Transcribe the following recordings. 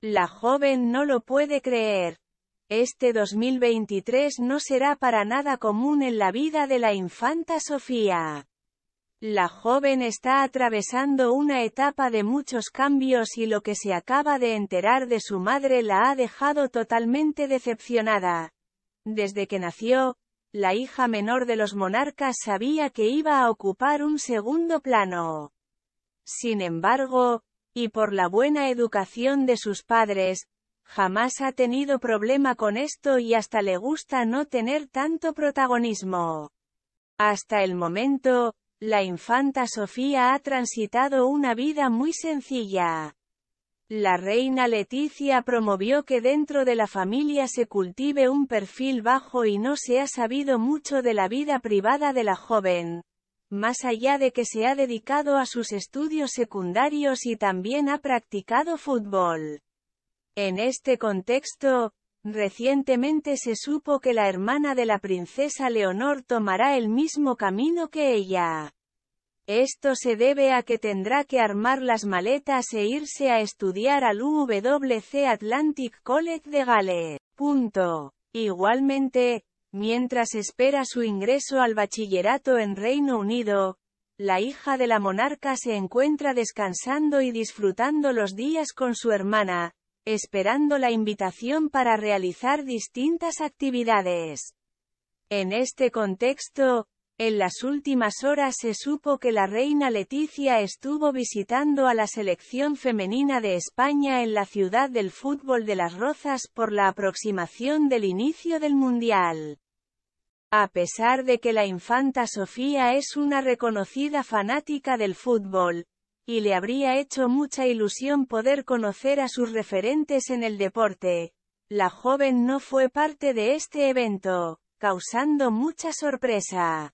La joven no lo puede creer. Este 2023 no será para nada común en la vida de la infanta Sofía. La joven está atravesando una etapa de muchos cambios y lo que se acaba de enterar de su madre la ha dejado totalmente decepcionada. Desde que nació, la hija menor de los monarcas sabía que iba a ocupar un segundo plano. Sin embargo, y por la buena educación de sus padres, jamás ha tenido problema con esto y hasta le gusta no tener tanto protagonismo. Hasta el momento, la infanta Sofía ha transitado una vida muy sencilla. La reina Leticia promovió que dentro de la familia se cultive un perfil bajo y no se ha sabido mucho de la vida privada de la joven más allá de que se ha dedicado a sus estudios secundarios y también ha practicado fútbol. En este contexto, recientemente se supo que la hermana de la princesa Leonor tomará el mismo camino que ella. Esto se debe a que tendrá que armar las maletas e irse a estudiar al UWC Atlantic College de Gales. Igualmente, Mientras espera su ingreso al bachillerato en Reino Unido, la hija de la monarca se encuentra descansando y disfrutando los días con su hermana, esperando la invitación para realizar distintas actividades. En este contexto, en las últimas horas se supo que la reina Leticia estuvo visitando a la selección femenina de España en la ciudad del fútbol de Las Rozas por la aproximación del inicio del Mundial. A pesar de que la infanta Sofía es una reconocida fanática del fútbol, y le habría hecho mucha ilusión poder conocer a sus referentes en el deporte, la joven no fue parte de este evento, causando mucha sorpresa.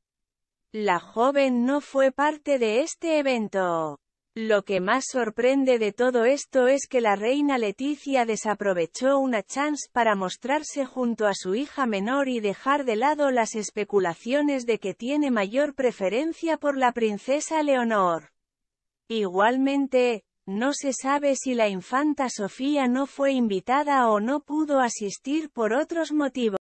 La joven no fue parte de este evento. Lo que más sorprende de todo esto es que la reina Leticia desaprovechó una chance para mostrarse junto a su hija menor y dejar de lado las especulaciones de que tiene mayor preferencia por la princesa Leonor. Igualmente, no se sabe si la infanta Sofía no fue invitada o no pudo asistir por otros motivos.